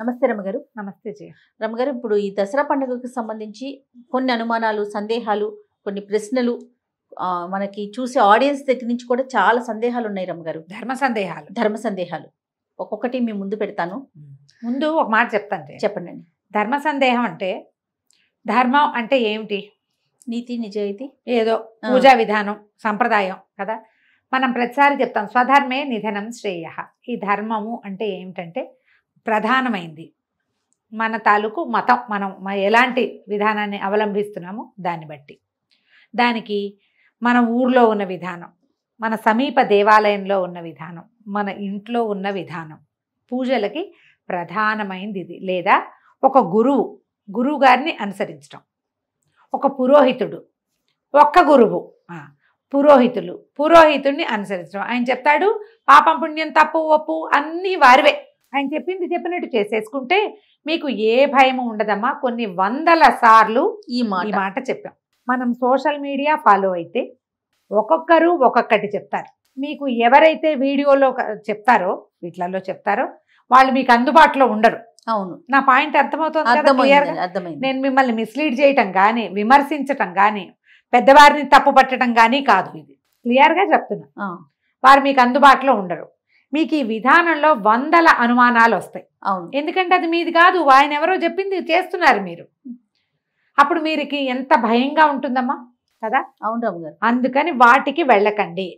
నమస్తే రమ్మగారు నమస్తే జయ రమ్మగారు ఇప్పుడు ఈ దసరా పండుగకు సంబంధించి కొన్ని అనుమానాలు సందేహాలు కొన్ని ప్రశ్నలు మనకి చూసే ఆడియన్స్ దగ్గర నుంచి కూడా చాలా సందేహాలు ఉన్నాయి రమ్మగారు ధర్మ సందేహాలు ధర్మ సందేహాలు ఒక్కొక్కటి మేము ముందు పెడతాను ముందు ఒక మాట చెప్తాను చెప్పండి ధర్మ సందేహం అంటే ధర్మం అంటే ఏమిటి నీతి నిజాయితీ ఏదో పూజా విధానం సంప్రదాయం కదా మనం ప్రతిసారి చెప్తాం స్వధర్మే నిధనం శ్రేయ ఈ ధర్మము అంటే ఏమిటంటే ప్రధానమైంది మన తాలూకు మతం మనం ఎలాంటి విధానాన్ని అవలంబిస్తున్నామో దాన్ని బట్టి దానికి మన ఊర్లో ఉన్న విధానం మన సమీప దేవాలయంలో ఉన్న విధానం మన ఇంట్లో ఉన్న విధానం పూజలకి ప్రధానమైంది ఇది లేదా ఒక గురువు గురువు గారిని అనుసరించడం ఒక పురోహితుడు ఒక్క గురువు పురోహితులు పురోహితుడిని అనుసరించడం ఆయన చెప్తాడు పాపం పుణ్యం తప్పు ఒప్పు అన్నీ వారివే ఆయన చెప్పింది చెప్పినట్టు చేసేసుకుంటే మీకు ఏ భయము ఉండదమ్మా కొన్ని వందల సార్లు ఈ మాట చెప్పాం మనం సోషల్ మీడియా ఫాలో అయితే ఒక్కొక్కరు ఒక్కొక్కటి చెప్తారు మీకు ఎవరైతే వీడియోలో చెప్తారో వీటిలలో చెప్తారో వాళ్ళు మీకు అందుబాటులో ఉండరు అవును నా పాయింట్ అర్థమవుతుంది నేను మిమ్మల్ని మిస్లీడ్ చేయటం కానీ విమర్శించటం కానీ పెద్దవారిని తప్పు పట్టడం కానీ కాదు ఇది క్లియర్గా చెప్తున్నా వారు మీకు అందుబాటులో ఉండరు మీకు ఈ విధానంలో వందల అనుమానాలు వస్తాయి అవును ఎందుకంటే అది మీది కాదు ఆయన ఎవరో చెప్పింది చేస్తున్నారు మీరు అప్పుడు మీరుకి ఎంత భయంగా ఉంటుందమ్మా కదా అవును అందుకని వాటికి వెళ్ళకండి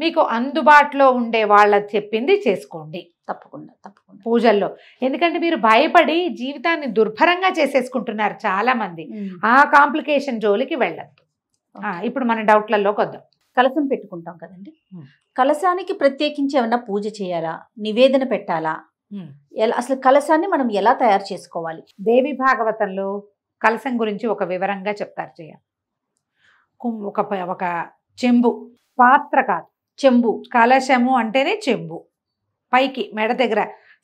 మీకు అందుబాటులో ఉండే వాళ్ళ చెప్పింది చేసుకోండి తప్పకుండా తప్పకుండా పూజల్లో ఎందుకంటే మీరు భయపడి జీవితాన్ని దుర్భరంగా చేసేసుకుంటున్నారు చాలా మంది ఆ కాంప్లికేషన్ జోలికి వెళ్ళద్దు ఇప్పుడు మన డౌట్లలోకి వద్దాం కలసం పెట్టుకుంటాం కదండి కలశానికి ప్రత్యేకించి ఏమన్నా పూజ చేయాలా నివేదన పెట్టాలా ఎలా అసలు కలశాన్ని మనం ఎలా తయారు చేసుకోవాలి దేవి భాగవతంలో కలశం గురించి ఒక వివరంగా చెప్తారు చేయ ఒక ఒక చెంబు పాత్ర కాదు చెంబు కలశము అంటేనే చెంబు పైకి మెడ దగ్గర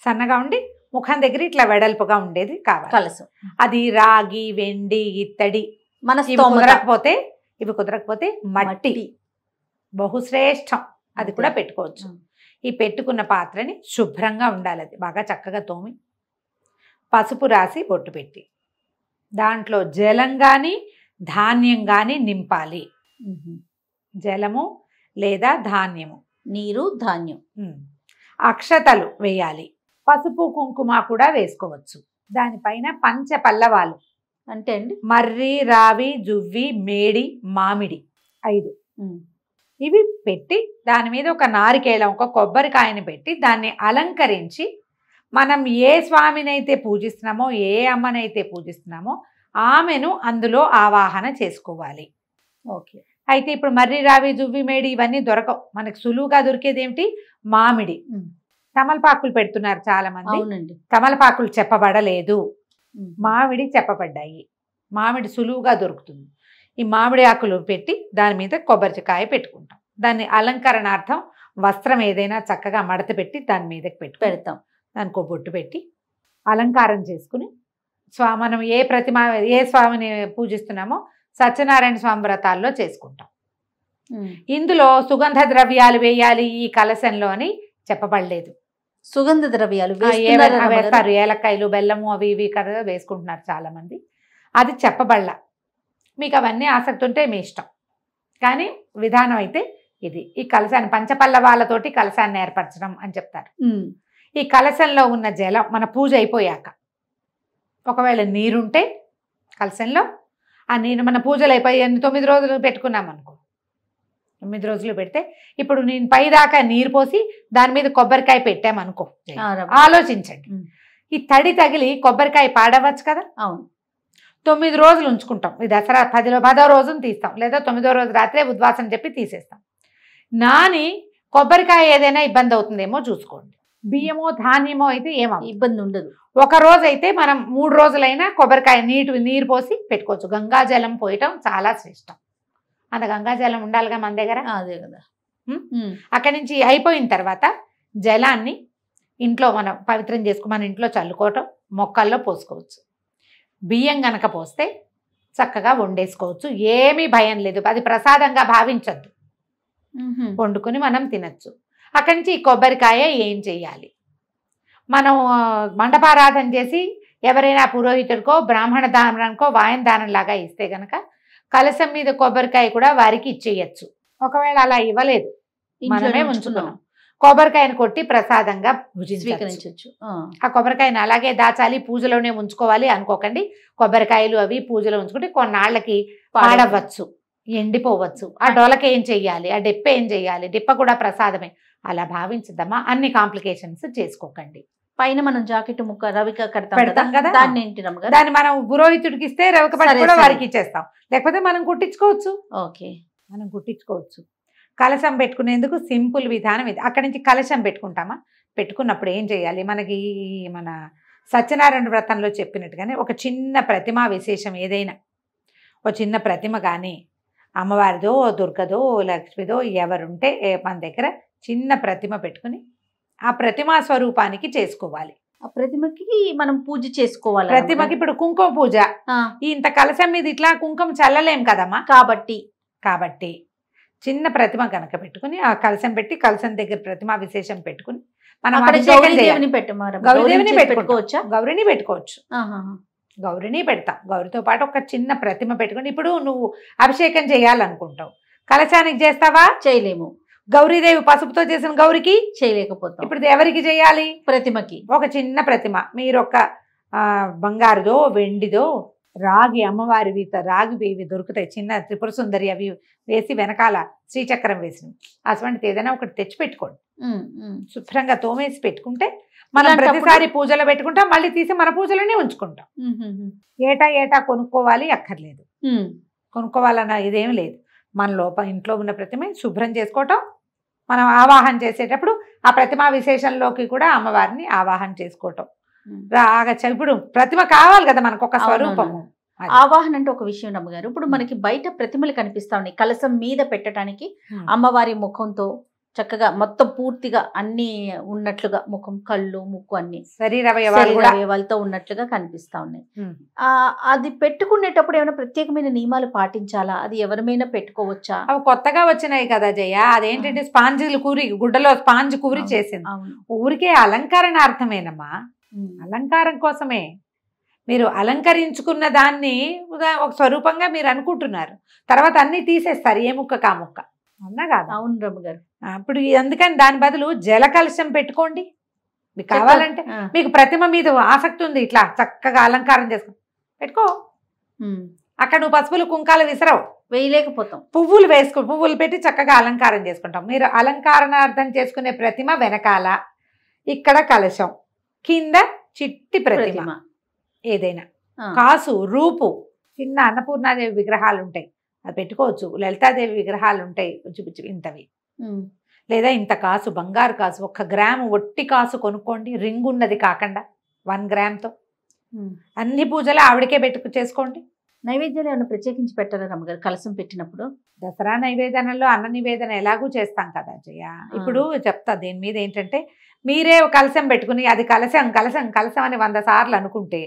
సన్నగా ఉండి ముఖం దగ్గర ఇట్లా వెడల్పుగా ఉండేది కావాలి కలసం అది రాగి వెండి ఇత్తడి మన కుదరకపోతే ఇవి కుదరకపోతే మట్టి బహుశ్రేష్టం అది కూడా పెట్టుకోవచ్చు ఈ పెట్టుకున్న పాత్రని శుభ్రంగా ఉండాలి అది బాగా చక్కగా తోమి పసుపు రాసి బొట్టు పెట్టి దాంట్లో జలం కానీ ధాన్యం కానీ నింపాలి జలము లేదా ధాన్యము నీరు ధాన్యం అక్షతలు వేయాలి పసుపు కుంకుమ కూడా వేసుకోవచ్చు దానిపైన పంచ పల్లవాలు అంటే అండి మర్రి రావి జువ్వి మేడి మామిడి ఐదు ఇవి పెట్టి దాని మీద ఒక నారికేళం ఒక కొబ్బరికాయని పెట్టి దాన్ని అలంకరించి మనం ఏ స్వామినైతే పూజిస్తున్నామో ఏ అమ్మనైతే పూజిస్తున్నామో ఆమెను అందులో ఆవాహన చేసుకోవాలి ఓకే అయితే ఇప్పుడు మర్రి రావి జువ్వి మేడి ఇవన్నీ దొరకవు మనకు సులువుగా దొరికేది ఏమిటి మామిడి తమలపాకులు పెడుతున్నారు చాలా మంది తమలపాకులు చెప్పబడలేదు మామిడి చెప్పబడ్డాయి మామిడి సులువుగా దొరుకుతుంది ఈ మామిడి ఆకులు పెట్టి దాని మీద కొబ్బరికాయ పెట్టుకుంటాం దాన్ని అలంకరణార్థం వస్త్రం ఏదైనా చక్కగా మడత పెట్టి దాని మీదకి పెట్టి పెడతాం దానికి బొట్టు పెట్టి అలంకారం చేసుకుని స్వా మనం ఏ ప్రతిమ ఏ స్వామిని పూజిస్తున్నామో సత్యనారాయణ స్వామి వ్రతాల్లో చేసుకుంటాం ఇందులో సుగంధ ద్రవ్యాలు వేయాలి ఈ కలశంలో అని చెప్పబడలేదు సుగంధ ద్రవ్యాలు వేస్తారు ఏలక్కాయలు బెల్లము అవి ఇవి కదా వేసుకుంటున్నారు చాలా మంది అది చెప్పబడలా మీకు అవన్నీ ఆసక్తి ఉంటే మీ ఇష్టం కానీ విధానం అయితే ఇది ఈ కలశాన్ని వాళ్ళతోటి కలశాన్ని ఏర్పరచడం అని చెప్తారు ఈ కలశంలో ఉన్న జలం మన పూజ అయిపోయాక ఒకవేళ నీరుంటే కలశంలో ఆ నీరు మన పూజలు అయిపోయి తొమ్మిది రోజులు పెట్టుకున్నాం అనుకో తొమ్మిది రోజులు పెడితే ఇప్పుడు నేను పై దాకా నీరు పోసి దాని మీద కొబ్బరికాయ పెట్టామనుకో ఆలోచించండి ఈ తడి తగిలి కొబ్బరికాయ పాడవచ్చు కదా అవును తొమ్మిది రోజులు ఉంచుకుంటాం ఈ దసరా పదిలో పదో రోజును తీస్తాం లేదా తొమ్మిదో రోజు రాత్రే ఉద్వాసం చెప్పి తీసేస్తాం నాని కొబ్బరికాయ ఏదైనా ఇబ్బంది అవుతుందేమో చూసుకోండి బియ్యమో ధాన్యమో అయితే ఏమో ఇబ్బంది ఉండదు ఒక రోజు అయితే మనం మూడు రోజులైనా కొబ్బరికాయ నీటి నీరు పోసి పెట్టుకోవచ్చు గంగాజలం పోయటం చాలా శ్రేష్టం అంత గంగాజలం ఉండాలిగా మన దగ్గర అదే కదా అక్కడి నుంచి అయిపోయిన తర్వాత జలాన్ని ఇంట్లో మనం పవిత్రం చేసుకుని మన ఇంట్లో చల్లుకోవటం మొక్కల్లో పోసుకోవచ్చు బియ్యం గనక పోస్తే చక్కగా వండేసుకోవచ్చు ఏమీ భయం లేదు అది ప్రసాదంగా భావించద్దు వండుకొని మనం తినచ్చు అక్కడి నుంచి కొబ్బరికాయ ఏం చేయాలి మనం మండపారాధన చేసి ఎవరైనా పురోహితుడికో బ్రాహ్మణ దానానికో వాయన దానం లాగా ఇస్తే గనక కలసం మీద కొబ్బరికాయ కూడా వారికి ఇచ్చేయచ్చు ఒకవేళ అలా ఇవ్వలేదు మనమే ఉంచుకున్నాం కొబ్బరికాయను కొట్టి ప్రసాదంగా స్వీకరించవచ్చు ఆ కొబ్బరికాయను అలాగే దాచాలి పూజలోనే ఉంచుకోవాలి అనుకోకండి కొబ్బరికాయలు అవి పూజలో ఉంచుకుంటే కొన్నాళ్ళకి పాడవచ్చు ఎండిపోవచ్చు ఆ డొలక ఏం చెయ్యాలి ఆ డిప్ప ఏం చెయ్యాలి డిప్ప కూడా ప్రసాదమే అలా భావించదమ్మా అన్ని కాంప్లికేషన్స్ చేసుకోకండి పైన మనం జాకెట్ ముక్క రవిక కదా దాన్ని దాన్ని మనం పురోహితుడికి ఇస్తే రవిక పడి వారికి ఇచ్చేస్తాం లేకపోతే మనం కుట్టించుకోవచ్చు ఓకే మనం కుట్టించుకోవచ్చు కలశం పెట్టుకునేందుకు సింపుల్ విధానం ఇది అక్కడి నుంచి కలశం పెట్టుకుంటామా పెట్టుకున్నప్పుడు ఏం చేయాలి మనకి మన సత్యనారాయణ వ్రతంలో చెప్పినట్టుగానే ఒక చిన్న ప్రతిమా విశేషం ఏదైనా ఒక చిన్న ప్రతిమ కానీ అమ్మవారిదో దుర్గదో లక్ష్మిదో ఎవరుంటే మన దగ్గర చిన్న ప్రతిమ పెట్టుకుని ఆ ప్రతిమా స్వరూపానికి చేసుకోవాలి ఆ ప్రతిమకి మనం పూజ చేసుకోవాలి ప్రతిమకి ఇప్పుడు కుంకుమ పూజ ఇంత కలసం మీద ఇట్లా కుంకుమ చల్లలేం కదమ్మా కాబట్టి కాబట్టి చిన్న ప్రతిమ కనుక పెట్టుకుని ఆ కలసం పెట్టి కలసం దగ్గర ప్రతిమ విశేషం పెట్టుకుని మనం గౌరీదేవిని గౌరిని పెట్టుకోవచ్చు గౌరిని పెడతాం గౌరితో పాటు ఒక చిన్న ప్రతిమ పెట్టుకుని ఇప్పుడు నువ్వు అభిషేకం చేయాలనుకుంటావు కలశానికి చేస్తావా చేయలేము గౌరీదేవి పసుపుతో చేసిన గౌరికి చేయలేకపోతాం ఇప్పుడు ఎవరికి చేయాలి ప్రతిమకి ఒక చిన్న ప్రతిమ మీరు ఒక బంగారుదో వెండిదో రాగి అమ్మవారివి రాగివి ఇవి దొరుకుతాయి చిన్న త్రిపుర సుందరి అవి వేసి వెనకాల శ్రీచక్రం వేసినవి అటువంటిది ఏదైనా ఒకటి తెచ్చి పెట్టుకోండి శుభ్రంగా తోమేసి పెట్టుకుంటే మనం ప్రతిసారి పూజలు పెట్టుకుంటాం మళ్ళీ తీసి మన పూజలనే ఉంచుకుంటాం ఏటా ఏటా కొనుక్కోవాలి అక్కర్లేదు కొనుక్కోవాలన్న ఇదేం లేదు మన లోప ఇంట్లో ఉన్న ప్రతిమ శుభ్రం చేసుకోవటం మనం ఆవాహన చేసేటప్పుడు ఆ ప్రతిమా విశేషంలోకి కూడా అమ్మవారిని ఆవాహన చేసుకోవటం రాగచ్చా ఇప్పుడు ప్రతిమ కావాలి కదా మనకు ఒక స్వరూపం ఆవాహన అంటే ఒక విషయం నమ్మగారు ఇప్పుడు మనకి బయట ప్రతిమలు కనిపిస్తా ఉన్నాయి కలసం మీద పెట్టడానికి అమ్మవారి ముఖంతో చక్కగా మొత్తం పూర్తిగా అన్ని ఉన్నట్లుగా ముఖం కళ్ళు ముక్కు అన్ని అవయవాలతో ఉన్నట్లుగా కనిపిస్తా ఉన్నాయి అది పెట్టుకునేటప్పుడు ఏమైనా ప్రత్యేకమైన నియమాలు పాటించాలా అది ఎవరిమైనా పెట్టుకోవచ్చా అవి కొత్తగా వచ్చినాయి కదా జయ అదేంటంటే స్పాంజీలు కూరి గుడ్డలో స్పాంజ్ కూరి చేసింది ఊరికే అలంకరణ అర్థమేనమ్మా అలంకారం కోసమే మీరు అలంకరించుకున్న దాన్ని ఒక స్వరూపంగా మీరు అనుకుంటున్నారు తర్వాత అన్ని తీసేస్తారు ఏ ముక్క కా ముక్క అన్నా కాదు అవును రమ్మ గారు అప్పుడు అందుకని దాని బదులు జల కలుషం పెట్టుకోండి మీకు కావాలంటే మీకు ప్రతిమ మీద ఆసక్తి ఉంది ఇట్లా చక్కగా అలంకారం చేసుకో పెట్టుకో అక్కడ నువ్వు పసుపులు కుంకాలు విసరవు వేయలేకపోతాం పువ్వులు వేసుకో పువ్వులు పెట్టి చక్కగా అలంకారం చేసుకుంటాం మీరు అలంకారణార్థం చేసుకునే ప్రతిమ వెనకాల ఇక్కడ కలశం కింద చిట్టి ప్రతిమ ఏదైనా కాసు రూపు చిన్న అన్నపూర్ణాదేవి విగ్రహాలు ఉంటాయి అది పెట్టుకోవచ్చు లలితాదేవి విగ్రహాలు ఉంటాయి కొంచెం కొంచెం ఇంతవి లేదా ఇంత కాసు బంగారు కాసు ఒక్క గ్రాము ఒట్టి కాసు కొనుక్కోండి రింగ్ ఉన్నది కాకుండా వన్ గ్రామ్తో అన్ని పూజలు ఆవిడకే పెట్టుకు చేసుకోండి నైవేద్యాలు ఏమైనా ప్రత్యేకించి పెట్టాలి అమ్మగారు కలసం పెట్టినప్పుడు దసరా నైవేదనలో అన్న నివేదన ఎలాగూ చేస్తాం కదా అజయ్య ఇప్పుడు చెప్తా దేని మీద ఏంటంటే మీరే కలసం పెట్టుకుని అది కలసం కలసం కలసం అని వంద సార్లు అనుకుంటే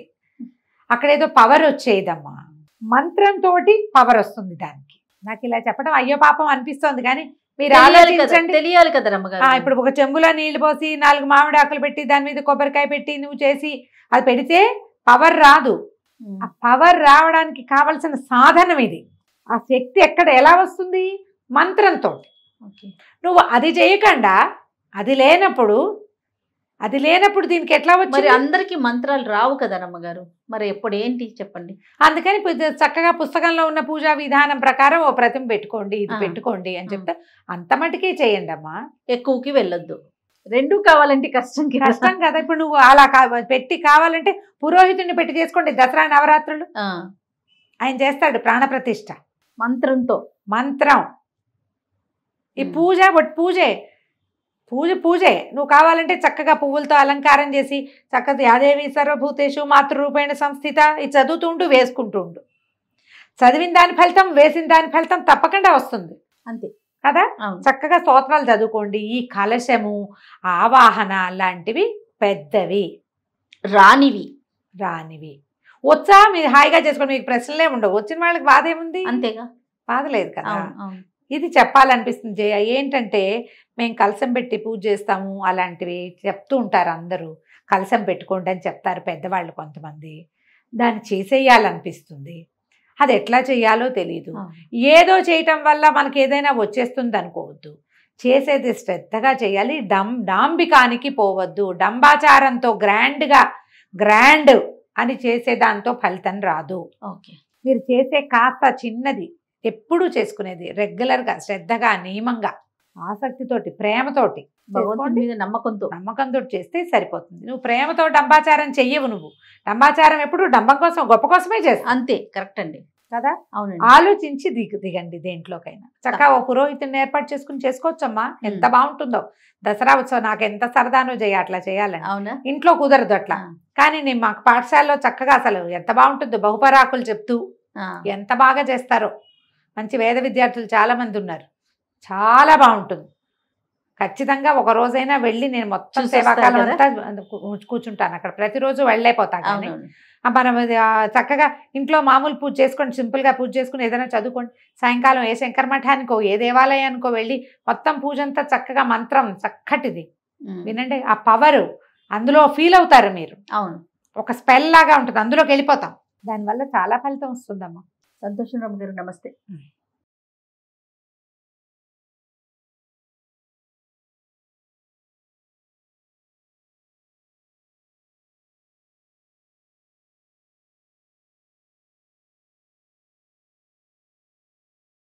అక్కడేదో పవర్ వచ్చేదమ్మా మంత్రంతో పవర్ వస్తుంది దానికి నాకు ఇలా చెప్పడం అయ్యో పాపం అనిపిస్తోంది కానీ మీరు ఆలోచించండి తెలియాలి కదా అమ్మగారు ఇప్పుడు ఒక చెంబులో నీళ్లు పోసి నాలుగు మామిడి ఆకులు పెట్టి దాని మీద కొబ్బరికాయ పెట్టి నువ్వు చేసి అది పెడితే పవర్ రాదు ఆ పవర్ రావడానికి కావలసిన సాధనం ఇది ఆ శక్తి ఎక్కడ ఎలా వస్తుంది మంత్రంతో నువ్వు అది చేయకుండా అది లేనప్పుడు అది లేనప్పుడు దీనికి ఎట్లా వచ్చి మరి అందరికి మంత్రాలు రావు కదా అమ్మగారు మరి ఎప్పుడు ఏంటి చెప్పండి అందుకని చక్కగా పుస్తకంలో ఉన్న పూజా విధానం ప్రకారం ఓ ప్రతిమ పెట్టుకోండి ఇది పెట్టుకోండి అని చెప్తే అంత మటుకే చేయండి అమ్మా ఎక్కువకి వెళ్ళొద్దు రెండు కావాలంటే కష్టం కష్టం కదా ఇప్పుడు నువ్వు అలా పెట్టి కావాలంటే పురోహితుడిని పెట్టి చేసుకోండి దసరా నవరాత్రులు ఆయన చేస్తాడు ప్రాణప్రతిష్ఠ మంత్రంతో మంత్రం ఈ పూజ బట్ పూజే పూజ పూజే నువ్వు కావాలంటే చక్కగా పువ్వులతో అలంకారం చేసి చక్కగా యాదేవి సర్వభూతేషు మాతృరూపేణ సంస్థిత ఇది చదువుతుండు వేసుకుంటుండు చదివిన దాని ఫలితం వేసిన దాని ఫలితం తప్పకుండా వస్తుంది అంతే కదా చక్కగా స్తోత్రాలు చదువుకోండి ఈ కలశము ఆవాహన లాంటివి పెద్దవి రానివి రానివి వచ్చా మీరు హాయిగా చేసుకోండి మీకు ప్రశ్నలే ఉండవు వచ్చిన వాళ్ళకి బాధ ఏముంది అంతేగా బాధ లేదు కదా ఇది చెప్పాలనిపిస్తుంది జయ ఏంటంటే మేము కలసం పెట్టి పూజ చేస్తాము అలాంటివి చెప్తూ ఉంటారు అందరూ కలసం పెట్టుకోండి అని చెప్తారు పెద్దవాళ్ళు కొంతమంది దాన్ని చేసేయాలనిపిస్తుంది అది ఎట్లా చేయాలో తెలియదు ఏదో చేయటం వల్ల మనకి ఏదైనా వచ్చేస్తుంది అనుకోవద్దు చేసేది శ్రద్ధగా చేయాలి డం డాంబికానికి పోవద్దు డంబాచారంతో గ్రాండ్గా గ్రాండ్ అని చేసే దాంతో ఫలితం రాదు ఓకే మీరు చేసే కాస్త చిన్నది ఎప్పుడూ చేసుకునేది రెగ్యులర్గా శ్రద్ధగా నియమంగా ఆసక్తితోటి ప్రేమతోటి భగవంతుడి మీద నమ్మకంతో నమ్మకంతో చేస్తే సరిపోతుంది నువ్వు ప్రేమతో డంబాచారం చెయ్యవు నువ్వు డంబాచారం ఎప్పుడు డంబం కోసం గొప్ప కోసమే చేస్తావు అంతే కరెక్ట్ అండి కదా అవును ఆలోచించి దిగు దిగండి దేంట్లోకైనా చక్కగా ఓ పురోహితుడిని ఏర్పాటు చేసుకుని చేసుకోవచ్చమ్మా ఎంత బాగుంటుందో దసరా ఉత్సవం నాకు ఎంత సరదానో చేయ అట్లా చేయాలని అవునా ఇంట్లో కుదరదు అట్లా కానీ నేను మాకు పాఠశాలలో చక్కగా అసలు ఎంత బాగుంటుందో బహుపరాకులు చెప్తూ ఎంత బాగా చేస్తారో మంచి వేద విద్యార్థులు చాలా మంది ఉన్నారు చాలా బాగుంటుంది ఖచ్చితంగా ఒక రోజైనా వెళ్ళి నేను మొత్తం సేవాకాలం అంతా కూర్చుంటాను అక్కడ ప్రతిరోజు వెళ్ళైపోతాను కానీ మనం చక్కగా ఇంట్లో మామూలు పూజ చేసుకొని సింపుల్గా పూజ చేసుకుని ఏదైనా చదువుకోండి సాయంకాలం ఏ శంకర మఠానికో ఏ దేవాలయానికో వెళ్ళి మొత్తం పూజ అంతా చక్కగా మంత్రం చక్కటిది వినండి ఆ పవర్ అందులో ఫీల్ అవుతారు మీరు అవును ఒక స్పెల్ లాగా ఉంటుంది అందులోకి వెళ్ళిపోతాం దానివల్ల చాలా ఫలితం వస్తుందమ్మా సంతోషం రమ్మ గారు నమస్తే